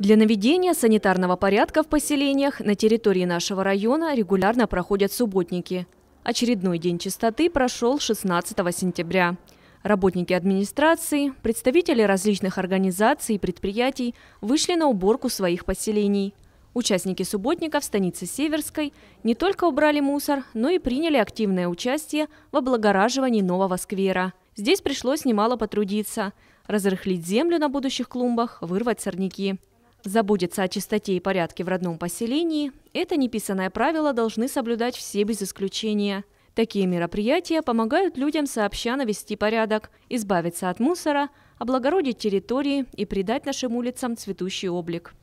Для наведения санитарного порядка в поселениях на территории нашего района регулярно проходят субботники. Очередной день чистоты прошел 16 сентября. Работники администрации, представители различных организаций и предприятий вышли на уборку своих поселений. Участники субботника в станице Северской не только убрали мусор, но и приняли активное участие в облагораживании нового сквера. Здесь пришлось немало потрудиться – разрыхлить землю на будущих клумбах, вырвать сорняки. Заботиться о чистоте и порядке в родном поселении – это неписанное правило должны соблюдать все без исключения. Такие мероприятия помогают людям сообща навести порядок, избавиться от мусора, облагородить территории и придать нашим улицам цветущий облик.